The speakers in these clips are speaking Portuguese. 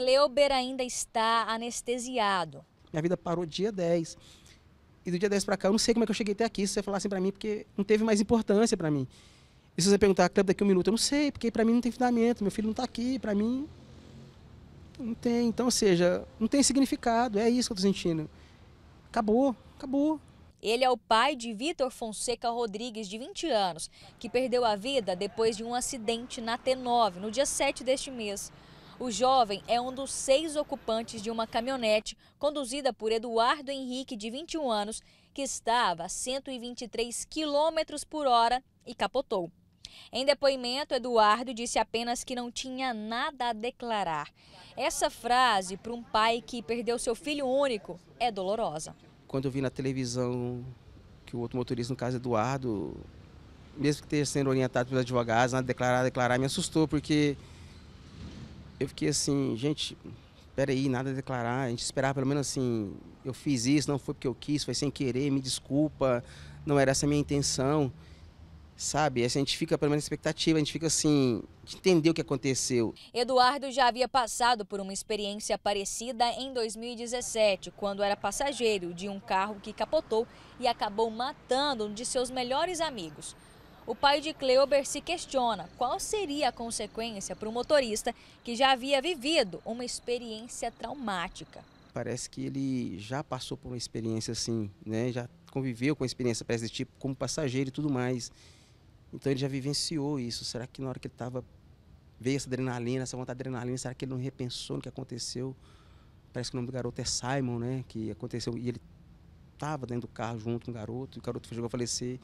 Cleuber ainda está anestesiado. Minha vida parou dia 10. E do dia 10 para cá, eu não sei como é que eu cheguei até aqui, se você falasse assim para mim, porque não teve mais importância para mim. E se você perguntar, Cleuber, daqui um minuto, eu não sei, porque para mim não tem fundamento, meu filho não está aqui, para mim não tem. Então, ou seja, não tem significado, é isso que eu estou sentindo. Acabou, acabou. Ele é o pai de Vitor Fonseca Rodrigues, de 20 anos, que perdeu a vida depois de um acidente na T9, no dia 7 deste mês. O jovem é um dos seis ocupantes de uma caminhonete conduzida por Eduardo Henrique, de 21 anos, que estava a 123 km por hora e capotou. Em depoimento, Eduardo disse apenas que não tinha nada a declarar. Essa frase, para um pai que perdeu seu filho único, é dolorosa. Quando eu vi na televisão que o outro motorista, no caso Eduardo, mesmo que esteja sendo orientado pelos advogados, a declarar, declarar, me assustou, porque eu fiquei assim, gente, peraí, nada a declarar. A gente esperava pelo menos assim, eu fiz isso, não foi porque eu quis, foi sem querer, me desculpa, não era essa a minha intenção. Sabe? Assim, a gente fica pelo menos expectativa, a gente fica assim, entender o que aconteceu. Eduardo já havia passado por uma experiência parecida em 2017, quando era passageiro de um carro que capotou e acabou matando um de seus melhores amigos. O pai de Cleober se questiona qual seria a consequência para o motorista que já havia vivido uma experiência traumática. Parece que ele já passou por uma experiência assim, né? Já conviveu com a experiência desse tipo como passageiro e tudo mais. Então ele já vivenciou isso. Será que na hora que ele estava veio essa adrenalina, essa vontade de adrenalina, será que ele não repensou no que aconteceu? Parece que o nome do garoto é Simon, né? Que aconteceu e ele estava dentro do carro junto com o garoto, e o garoto chegou a falecer.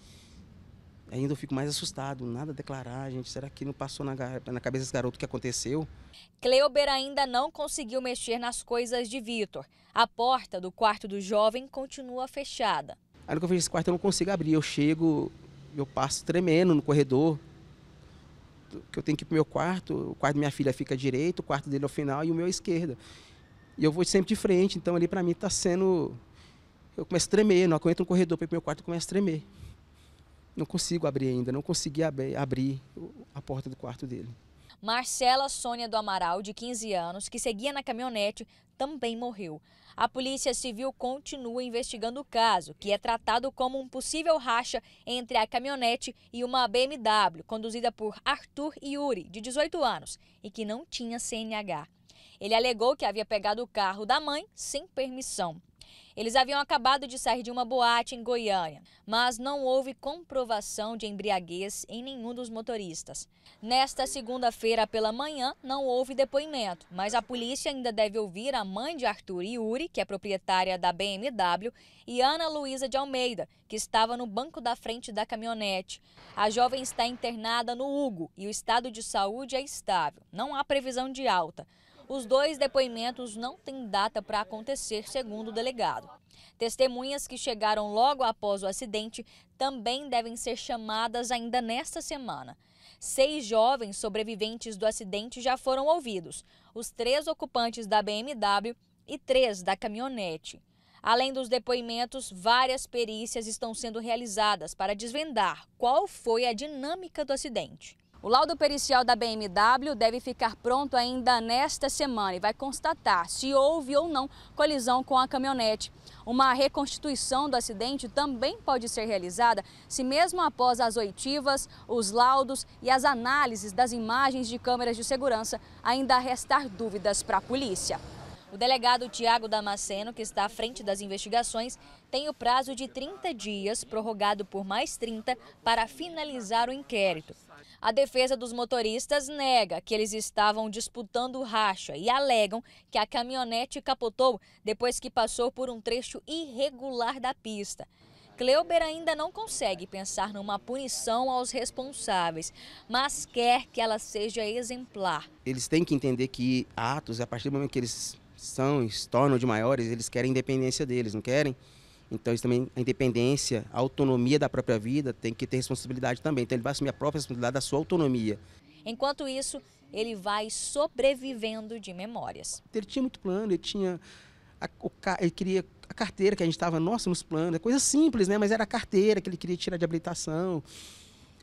Ainda eu fico mais assustado, nada a declarar, gente. Será que não passou na, na cabeça desse garoto o que aconteceu? Cleober ainda não conseguiu mexer nas coisas de Vitor. A porta do quarto do jovem continua fechada. Aí que eu vejo esse quarto eu não consigo abrir. Eu chego, eu passo tremendo no corredor, que eu tenho que ir pro meu quarto, o quarto da minha filha fica à direita, o quarto dele ao final e o meu à esquerda. E eu vou sempre de frente, então ali para mim está sendo... Eu começo a tremer, Não, hora eu entro no corredor para ir pro meu quarto, eu começo a tremer não consigo abrir ainda, não consegui abrir a porta do quarto dele. Marcela Sônia do Amaral, de 15 anos, que seguia na caminhonete, também morreu. A Polícia Civil continua investigando o caso, que é tratado como um possível racha entre a caminhonete e uma BMW, conduzida por Arthur Yuri, de 18 anos, e que não tinha CNH. Ele alegou que havia pegado o carro da mãe sem permissão. Eles haviam acabado de sair de uma boate em Goiânia, mas não houve comprovação de embriaguez em nenhum dos motoristas. Nesta segunda-feira pela manhã, não houve depoimento, mas a polícia ainda deve ouvir a mãe de Arthur Yuri, que é proprietária da BMW, e Ana Luísa de Almeida, que estava no banco da frente da caminhonete. A jovem está internada no Hugo e o estado de saúde é estável, não há previsão de alta. Os dois depoimentos não têm data para acontecer, segundo o delegado. Testemunhas que chegaram logo após o acidente também devem ser chamadas ainda nesta semana. Seis jovens sobreviventes do acidente já foram ouvidos: os três ocupantes da BMW e três da caminhonete. Além dos depoimentos, várias perícias estão sendo realizadas para desvendar qual foi a dinâmica do acidente. O laudo pericial da BMW deve ficar pronto ainda nesta semana e vai constatar se houve ou não colisão com a caminhonete. Uma reconstituição do acidente também pode ser realizada se, mesmo após as oitivas, os laudos e as análises das imagens de câmeras de segurança, ainda restar dúvidas para a polícia. O delegado Tiago Damasceno, que está à frente das investigações, tem o prazo de 30 dias, prorrogado por mais 30, para finalizar o inquérito. A defesa dos motoristas nega que eles estavam disputando racha e alegam que a caminhonete capotou depois que passou por um trecho irregular da pista. Kleuber ainda não consegue pensar numa punição aos responsáveis, mas quer que ela seja exemplar. Eles têm que entender que atos, a partir do momento que eles são, se tornam de maiores, eles querem independência deles, não querem? Então, isso também, a independência, a autonomia da própria vida tem que ter responsabilidade também. Então, ele vai assumir a própria responsabilidade da sua autonomia. Enquanto isso, ele vai sobrevivendo de memórias. Ele tinha muito plano, ele tinha. A, o, ele queria a carteira que a gente estava, nossa, nos planos, coisa simples, né? Mas era a carteira que ele queria tirar de habilitação.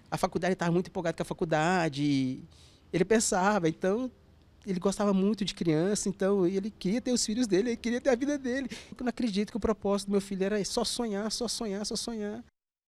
A faculdade estava muito empolgado com a faculdade. Ele pensava, então ele gostava muito de criança, então ele queria ter os filhos dele, ele queria ter a vida dele. Eu não acredito que o propósito do meu filho era só sonhar, só sonhar, só sonhar.